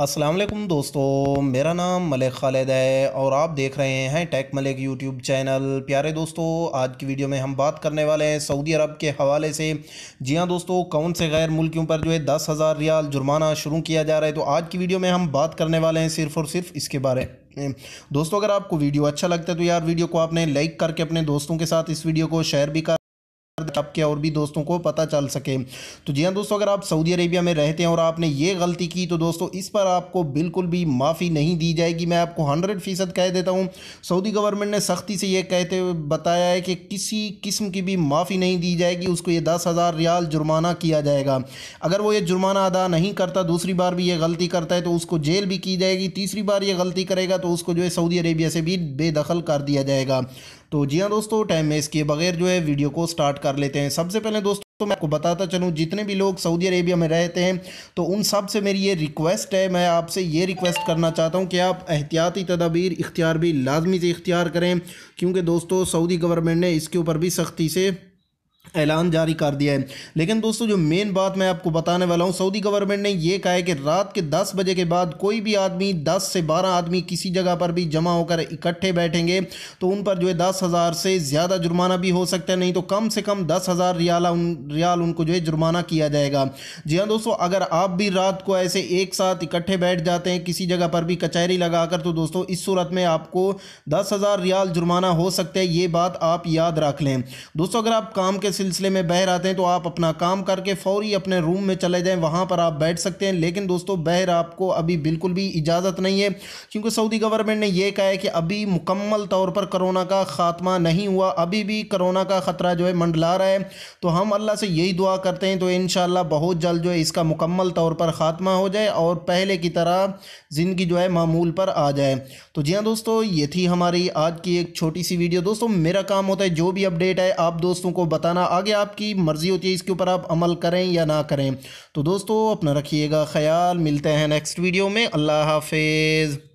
असलम दोस्तों मेरा नाम मलिक खालिद है और आप देख रहे हैं टेक मलिक यूट्यूब चैनल प्यारे दोस्तों आज की वीडियो में हम बात करने वाले हैं सऊदी अरब के हवाले से जी हाँ दोस्तों कौन से गैर मुल्कियों पर जो है दस हज़ार रियाल जुर्माना शुरू किया जा रहा है तो आज की वीडियो में हम बात करने वाले हैं सिर्फ़ और सिर्फ इसके बारे दोस्तों अगर आपको वीडियो अच्छा लगता है तो यार वीडियो को आपने लाइक करके अपने दोस्तों के साथ इस वीडियो को शेयर भी कर आपके और भी दोस्तों को पता चल सके तो जी हाँ दोस्तों अगर आप सऊदी अरेबिया में रहते हैं और आपने ये गलती की तो दोस्तों इस पर आपको बिल्कुल भी माफ़ी नहीं दी जाएगी मैं आपको हंड्रेड फ़ीसद कह देता हूँ सऊदी गवर्नमेंट ने सख्ती से यह कहते हुए बताया है कि किसी किस्म की भी माफ़ी नहीं दी जाएगी उसको यह दस हज़ार रियाल जुर्माना किया जाएगा अगर वो ये जुर्माना अदा नहीं करता दूसरी बार भी ये गलती करता है तो उसको जेल भी की जाएगी तीसरी बार ये गलती करेगा तो उसको जो है सऊदी अरेबिया से भी बेदखल कर दिया जाएगा तो जी हाँ दोस्तों टाइम वेस्ट किए बगैर जो है वीडियो को स्टार्ट कर लेते हैं सबसे पहले दोस्तों तो मैं आपको बताता चलूँ जितने भी लोग सऊदी अरेबिया में रहते हैं तो उन सब से मेरी ये रिक्वेस्ट है मैं आपसे ये रिक्वेस्ट करना चाहता हूँ कि आप एहतियाती तदाबीर इख्तियार भी लाजमी से इख्तियार करें क्योंकि दोस्तों सऊदी गवर्नमेंट ने इसके ऊपर भी सख्ती से ऐलान जारी कर दिया है लेकिन दोस्तों जो मेन बात मैं आपको बताने वाला हूँ सऊदी गवर्नमेंट ने यह कहा है कि रात के दस बजे के बाद कोई भी आदमी दस से बारह आदमी किसी जगह पर भी जमा होकर इकट्ठे बैठेंगे तो उन पर जो है दस हज़ार से ज़्यादा जुर्माना भी हो सकता है नहीं तो कम से कम दस हज़ार रियाला उन रियाल उनको जो है जुर्माना किया जाएगा जी हाँ दोस्तों अगर आप भी रात को ऐसे एक साथ इकट्ठे बैठ जाते हैं किसी जगह पर भी कचहरी लगाकर तो दोस्तों इस सूरत में आपको दस हज़ार रियाल जुर्माना हो सकता है ये बात आप याद रख लें दोस्तों अगर आप काम के सिलसिले में बहर आते हैं तो आप अपना काम करके फ़ौरी अपने रूम में चले जाएं वहाँ पर आप बैठ सकते हैं लेकिन दोस्तों बहर आपको अभी बिल्कुल भी इजाज़त नहीं है क्योंकि सऊदी गवर्नमेंट ने यह कहा है कि अभी मुकम्मल तौर पर करोना का ख़ात्मा नहीं हुआ अभी भी करोना का ख़तरा जो है मंडला रहा है तो हम अल्लाह से यही दुआ करते हैं तो इन बहुत जल्द जो है इसका मुकम्मल तौर पर ख़ात्मा हो जाए और पहले की तरह ज़िंदगी जो है मामूल पर आ जाए तो जी हाँ दोस्तों ये थी हमारी आज की एक छोटी सी वीडियो दोस्तों मेरा काम होता है जो भी अपडेट है आप दोस्तों को बताना आगे आपकी मर्ज़ी होती है इसके ऊपर आप अमल करें या ना करें तो दोस्तों अपना रखिएगा ख्याल मिलते हैं नेक्स्ट वीडियो में अल्लाह हाफिज़